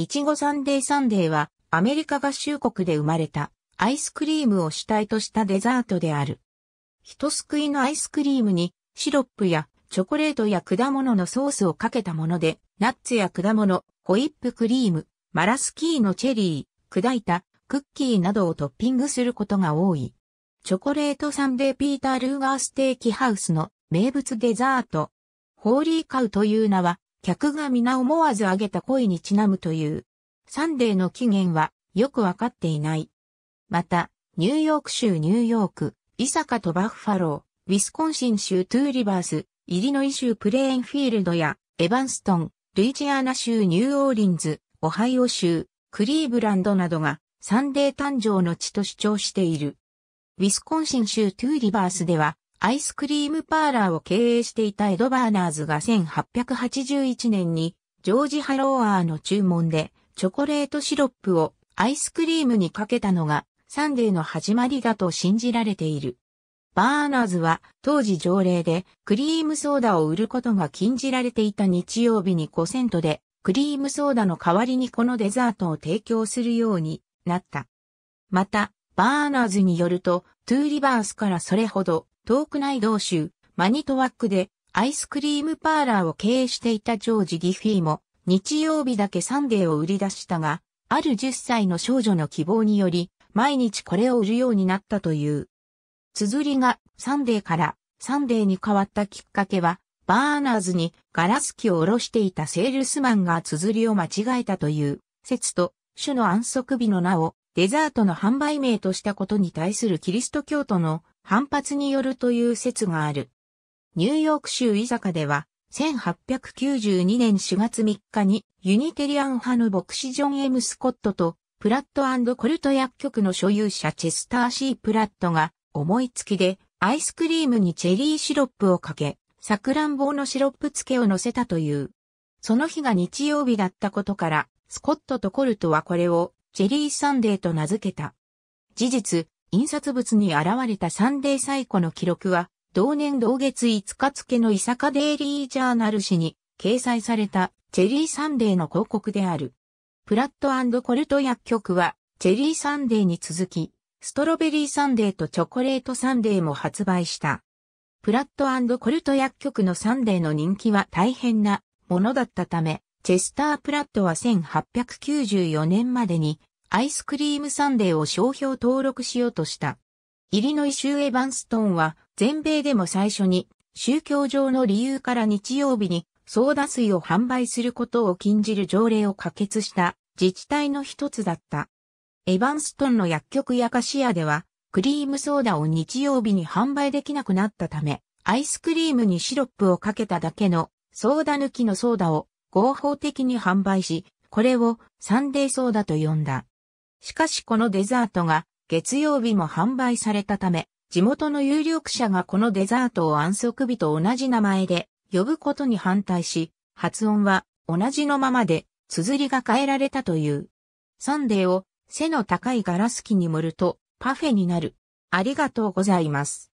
いちごサンデーサンデーは、アメリカ合衆国で生まれた、アイスクリームを主体としたデザートである。一すくいのアイスクリームに、シロップやチョコレートや果物のソースをかけたもので、ナッツや果物、ホイップクリーム、マラスキーのチェリー、砕いたクッキーなどをトッピングすることが多い。チョコレートサンデーピーター・ルーガーステーキハウスの名物デザート。ホーリーカウという名は客が皆思わず上げた声にちなむという。サンデーの起源はよくわかっていない。また、ニューヨーク州ニューヨーク、イサカとバッファロー、ウィスコンシン州トゥーリバース、イリノイ州プレーンフィールドや、エバンストン、ルイジアナ州ニューオーリンズ、オハイオ州、クリーブランドなどがサンデー誕生の地と主張している。ウィスコンシン州トゥーリバースでは、アイスクリームパーラーを経営していたエド・バーナーズが1881年にジョージ・ハローアーの注文でチョコレートシロップをアイスクリームにかけたのがサンデーの始まりだと信じられている。バーナーズは当時条例でクリームソーダを売ることが禁じられていた日曜日に5セントでクリームソーダの代わりにこのデザートを提供するようになった。また、バーナーズによると、トゥーリバースからそれほど遠くな内道州、マニトワックでアイスクリームパーラーを経営していたジョージ・ギフィーも、日曜日だけサンデーを売り出したが、ある10歳の少女の希望により、毎日これを売るようになったという。綴りがサンデーからサンデーに変わったきっかけは、バーナーズにガラス機を下ろしていたセールスマンが綴りを間違えたという説と、種の安息日の名をデザートの販売名としたことに対するキリスト教徒の反発によるという説がある。ニューヨーク州イザカでは、1892年4月3日にユニテリアン派の牧師ジョン・エム・スコットとプラットコルト薬局の所有者チェスター・シー・プラットが思いつきでアイスクリームにチェリーシロップをかけ、サクランボウのシロップ漬けを乗せたという。その日が日曜日だったことから、スコットとコルトはこれをジェリーサンデーと名付けた。事実、印刷物に現れたサンデー最古の記録は、同年同月5日付のイサカデイリージャーナル誌に掲載されたチェリーサンデーの広告である。プラットコルト薬局は、チェリーサンデーに続き、ストロベリーサンデーとチョコレートサンデーも発売した。プラットコルト薬局のサンデーの人気は大変なものだったため、チェスター・プラットは1894年までにアイスクリームサンデーを商標登録しようとした。イリノイ州エヴァンストンは全米でも最初に宗教上の理由から日曜日にソーダ水を販売することを禁じる条例を可決した自治体の一つだった。エヴァンストンの薬局やカシアではクリームソーダを日曜日に販売できなくなったため、アイスクリームにシロップをかけただけのソーダ抜きのソーダを合法的に販売し、これをサンデーソーダと呼んだ。しかしこのデザートが月曜日も販売されたため、地元の有力者がこのデザートを安息日と同じ名前で呼ぶことに反対し、発音は同じのままで綴りが変えられたという。サンデーを背の高いガラス機に盛るとパフェになる。ありがとうございます。